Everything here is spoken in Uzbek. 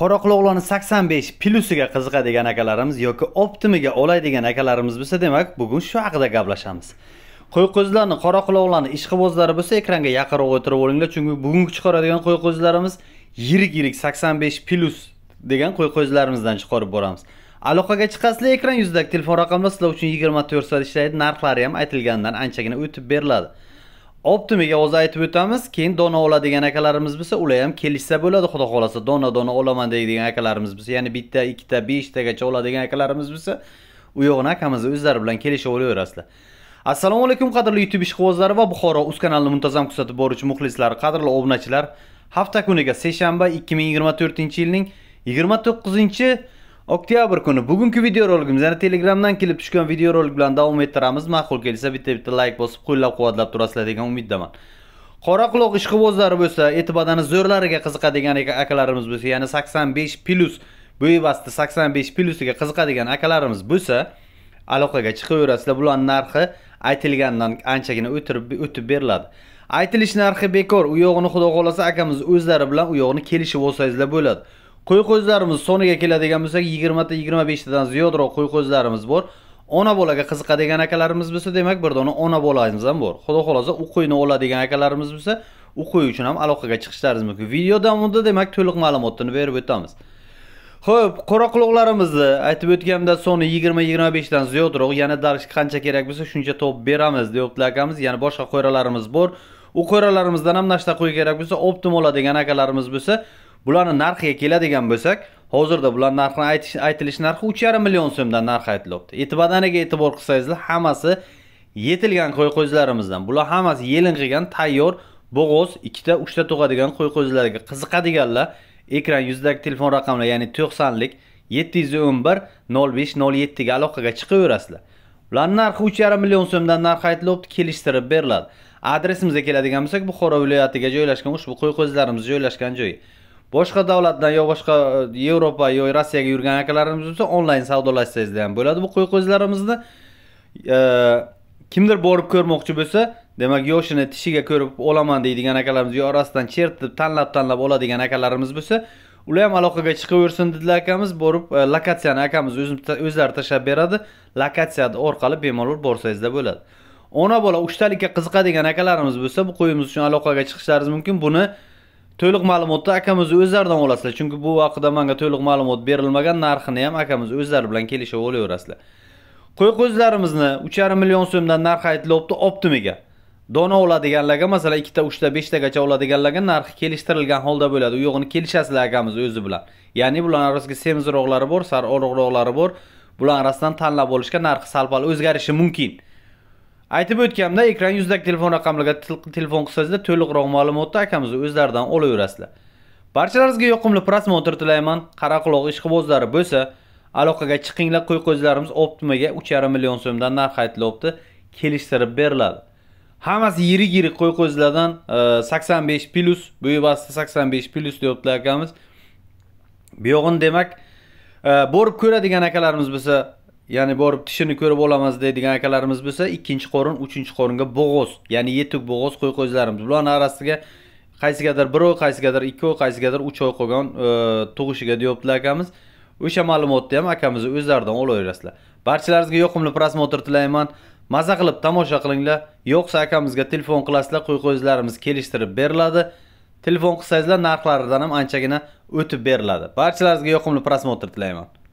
qoraquloqlarni sakson besh plyusiga qiziqadigan akalarimiz yoki optimiga oladigan akalarimiz bo'lsa demak bugun shu haqida gaplashamiz qo'y qo'zilarni qoraquloqlarni ishqibozlari bo'lsa ekranga yaqinroq o'tirib olinglar chunki bugungi chiqaradigan qo'y yirik yirik sakson besh plyus degan qo'y chiqarib boramiz aloqaga chiqasizlar ekran yuzidagi telefon raqamlar sizlar uchun yigirma to'rt soat ishlaydi narxlari ham aytilganidan anchagina o'tib beriladi optimik hozir aytib o'tamiz keyin dona oladigan akalarimiz bo'lsa ular ham kelishsa bo'ladi xudo xohlasa dona dona olaman deydigan akalarimiz bo'lsa ya'ni bitta ikkita beshtagacha oladigan akalarimiz bo'lsa u yo'g'ini akamiz o'zlari bilan kelishib olaverasizlar assalomu alaykum qadrli youtube ishqibozlari va buxoro uz kanalini muntazam kuzatib boruvchi muxlislar qadrli obunachilar hafta kuniga seshanba ikki ming yigirma to'rtinchi yilning yigirma to'qqizinchi oktyabr kuni bugungi videorolikimizni telegramdan kelib tushgan videorolik bilan davom ettiramiz ma'qul kelsa bitta bitta like bosib qo'llab quvvatlab turasizlar degan umiddaman qoraquloq ishqibozlari bo'lsa e'tibodani zo'rlariga qiziqadigan akalarimiz bo'lsa ya'ni 85 plus bo'yvasti 85 plusiga qiziqadigan akalarimiz bo'lsa aloqaga chiqaverasizlar Bular narxi aytilgandan anchagina o'tirib o'tib beriladi aytilish narxi bekor u yog'ini xudo xolasa akamiz o'zlari bilan u yog'ini kelishib olsangizlar bo'ladi qo'y qo'zilarimiz soniga keladigan bo'lsak 20 ta 25 tadan ziyodroq qo'y qo'zilarimiz bor ona bolaga qiziqadigan akalarimiz bo'lsa demak bir dona ona bolamiz ham bor xudo xohlasa u qo'yni oladigan akalarimiz bo'lsa u qo'y uchun ham aloqaga chiqishlariz mumkin video davomida demak to'liq ma'lumotini berib o'tamiz Xo'p, qora aytib o'tganimda soni 20-25 dan ziyodroq, yana darsh qancha kerak bo'lsa shuncha top beramiz deyapti akamiz. Yana boshqa qo'yralarimiz bor. U qo'yralarimizdan ham nashta qo'y kerak bo'lsa, optim oladigan akalarimiz bo'lsa, bularni narxiga keladigan bo'lsak hozirda bular narxini aytilish narxi uch yarim million so'mdan narx aytilyapti e'tibardaniga e'tibor qilsangizlar hammasi yetilgan qo'y qo'zilarimizdan bular hammasi yelinqigan tayyor bo'g'oz ikkita uchta tug'adigan qo'y qo'zilarga qiziqadiganlar ekran yuzidagi telefon raqamlar ya'ni to'qsonlik yetti yuz o'n bir nol besh nol yettiga aloqaga chiqaverasizlar ularni narxi uch yarim million so'mdan narx aytilyapti kelishtirib beriladi adresimizga keladigan bo'lsak buxoro viloyatiga joylashgan ushbu qo'y qo'zilarimiz joylashgan joy boshqa davlatdan yo boshqa e, yevropa yo rossiyaga yurgan akalarimiz bo'lsa onlayn savdolashsangizda ham bo'ladi bu qo'y qo'zlarimizni e, kimdir borib ko'rmoqchi bo'lsa demak yoshini tishiga ko'rib olaman deydigan akalarimiz yo orasidan chertib tanlab tanlab oladigan akalarimiz bo'lsa ular ham aloqaga chiqaversin dedilar akamiz borib e, lokatsiyani akamiz o'zlari tashlab beradi lokatsiya orqali bemalol borsangizda bo'ladi ona bola uchtalikka qiziqadigan akalarimiz bo'lsa bu qo'yimiz uchun aloqaga chiqishlaringiz mumkin buni to'liq ma'lumotni akamiz o'zlaridan olasizlar chunki bu haqida menga to'liq ma'lumot berilmagan narxini ham akamiz o'zlari bilan kelishib olaverasizlar qo'y qo'zilarimizni uch yarim million so'mdan narxi aytilyapti optimiga dono oladiganlarga masalan ikkita uchta beshtagacha oladiganlarga narxi kelishtirilgan holda bo'ladi u yo'g'ini kelishasizlar akamiz o'zi bilan ya'ni bular orasida semizroqlari bor oriqroqlari bor bular orasidan tanlab olishga narxi sal pal o'zgarishi mumkin aytib o'tganimda ekran yuzidagi telefon raqamlariga telefon qilsangizlar to'liqroq ma'lumotni akamizni o'zlaridan olaverasizlar barchalaringizga yoqimli prosmotr tilayman qara quloq ishqibozlari bo'lsa aloqaga chiqinglar qo'y qo'zilarimiz optimaga 3,5 million so'mdan narx aytilyapti kelishtirib beriladi hammasi yirik yirik qo'y qo'zilardan 85 e, plus bu bevasida 85 plus deyaptilar akamiz buyog'ini demak e, borib ko'radigan akalarimiz bo'lsa ya'ni borib tishini ko'rib olamiz deydigan akalarimiz bo'lsa ikkinchi qorin uchinchi qoringa bo'g'oz ya'ni yetuk bo'g'oz qo'y qo'zilarimiz bularni orasiga qaysigadir bir oy qaysigadir ikki oy qaysigadir uch oy qolgan e, tug'ishiga deyaptilar akamiz o'sha ma'lumotni ham akamizni o'zlaridan olaverasizlar barchalaringizga yoqimli prosmotr tilayman maza qilib tomosha qilinglar yo'qsa akamizga telefon qilasizlar qo'y qo'yizlarimiz kelishtirib beriladi telefon qilsangizlar narxlaridan ham anchagina o'tib beriladi barchalaringizga yoqimli prosmotr tilayman